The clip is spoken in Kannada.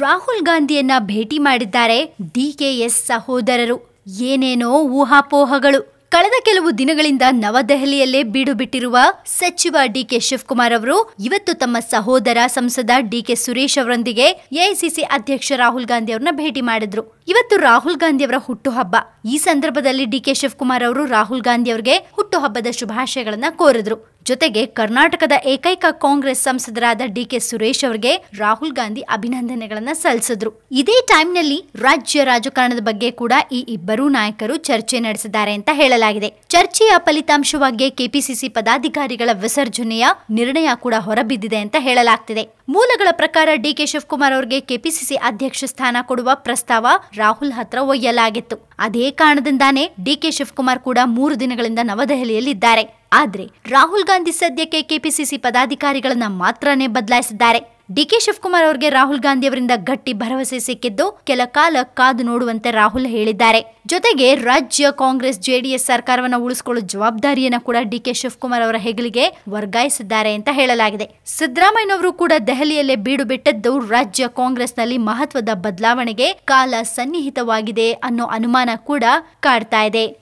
ರಾಹುಲ್ ಗಾಂಧಿಯನ್ನ ಭೇಟಿ ಮಾಡಿದ್ದಾರೆ ಡಿಕೆಎಸ್ ಸಹೋದರರು ಏನೇನೋ ಊಹಾಪೋಹಗಳು ಕಳೆದ ಕೆಲವು ದಿನಗಳಿಂದ ನವದೆಹಲಿಯಲ್ಲೇ ಬೀಡು ಬಿಟ್ಟಿರುವ ಸಚಿವ ಡಿಕೆ ಶಿವಕುಮಾರ್ ಅವರು ಇವತ್ತು ತಮ್ಮ ಸಹೋದರ ಸಂಸದ ಡಿಕೆ ಸುರೇಶ್ ಅವರೊಂದಿಗೆ ಎಐಸಿಸಿ ಅಧ್ಯಕ್ಷ ರಾಹುಲ್ ಗಾಂಧಿ ಅವರನ್ನ ಭೇಟಿ ಮಾಡಿದ್ರು ಇವತ್ತು ರಾಹುಲ್ ಗಾಂಧಿ ಅವರ ಹುಟ್ಟುಹಬ್ಬ ಈ ಸಂದರ್ಭದಲ್ಲಿ ಡಿ ಕೆ ಶಿವಕುಮಾರ್ ಅವರು ರಾಹುಲ್ ಗಾಂಧಿ ಅವರಿಗೆ ಹುಟ್ಟುಹಬ್ಬದ ಶುಭಾಶಯಗಳನ್ನ ಕೋರಿದ್ರು ಜೊತೆಗೆ ಕರ್ನಾಟಕದ ಏಕೈಕ ಕಾಂಗ್ರೆಸ್ ಸಂಸದರಾದ ಡಿ ಕೆ ಸುರೇಶ್ ಅವರಿಗೆ ರಾಹುಲ್ ಗಾಂಧಿ ಅಭಿನಂದನೆಗಳನ್ನ ಸಲ್ಲಿಸಿದ್ರು ಇದೇ ಟೈಮ್ನಲ್ಲಿ ರಾಜ್ಯ ರಾಜಕಾರಣದ ಬಗ್ಗೆ ಕೂಡ ಈ ಇಬ್ಬರೂ ನಾಯಕರು ಚರ್ಚೆ ನಡೆಸಿದ್ದಾರೆ ಅಂತ ಹೇಳಲಾಗಿದೆ ಚರ್ಚೆಯ ಫಲಿತಾಂಶವಾಗಿ ಕೆಪಿಸಿಸಿ ಪದಾಧಿಕಾರಿಗಳ ವಿಸರ್ಜನೆಯ ನಿರ್ಣಯ ಕೂಡ ಹೊರಬಿದ್ದಿದೆ ಅಂತ ಹೇಳಲಾಗ್ತಿದೆ ಮೂಲಗಳ ಪ್ರಕಾರ ಡಿಕೆ ಶಿವಕುಮಾರ್ ಅವರಿಗೆ ಕೆಪಿಸಿಸಿ ಅಧ್ಯಕ್ಷ ಸ್ಥಾನ ಕೊಡುವ ಪ್ರಸ್ತಾವ ರಾಹುಲ್ ಹತ್ರ ಒಯ್ಯಲಾಗಿತ್ತು ಅದೇ ಕಾರಣದಿಂದಾನೇ ಡಿಕೆ ಶಿವಕುಮಾರ್ ಕೂಡ ಮೂರು ದಿನಗಳಿಂದ ನವದೆಹಲಿಯಲ್ಲಿದ್ದಾರೆ ಆದರೆ ರಾಹುಲ್ ಗಾಂಧಿ ಸದ್ಯಕ್ಕೆ ಕೆಪಿಸಿಸಿ ಪದಾಧಿಕಾರಿಗಳನ್ನ ಮಾತ್ರನೇ ಬದಲಾಯಿಸಿದ್ದಾರೆ ಡಿಕೆ ಶಿವಕುಮಾರ್ ಅವರಿಗೆ ರಾಹುಲ್ ಗಾಂಧಿ ಅವರಿಂದ ಗಟ್ಟಿ ಭರವಸೆ ಸಿಕ್ಕಿದ್ದು ಕೆಲ ಕಾಲ ಕಾದು ನೋಡುವಂತೆ ರಾಹುಲ್ ಹೇಳಿದ್ದಾರೆ ಜೊತೆಗೆ ರಾಜ್ಯ ಕಾಂಗ್ರೆಸ್ ಜೆಡಿಎಸ್ ಸರ್ಕಾರವನ್ನ ಉಳಿಸಿಕೊಳ್ಳುವ ಜವಾಬ್ದಾರಿಯನ್ನ ಕೂಡ ಡಿಕೆ ಶಿವಕುಮಾರ್ ಅವರ ಹೆಗಲಿಗೆ ವರ್ಗಾಯಿಸಿದ್ದಾರೆ ಅಂತ ಹೇಳಲಾಗಿದೆ ಸಿದ್ದರಾಮಯ್ಯನವರು ಕೂಡ ದೆಹಲಿಯಲ್ಲೇ ಬೀಡು ಬಿಟ್ಟದ್ದು ರಾಜ್ಯ ಕಾಂಗ್ರೆಸ್ನಲ್ಲಿ ಮಹತ್ವದ ಬದಲಾವಣೆಗೆ ಕಾಲ ಸನ್ನಿಹಿತವಾಗಿದೆ ಅನ್ನೋ ಅನುಮಾನ ಕೂಡ ಕಾಡ್ತಾ ಇದೆ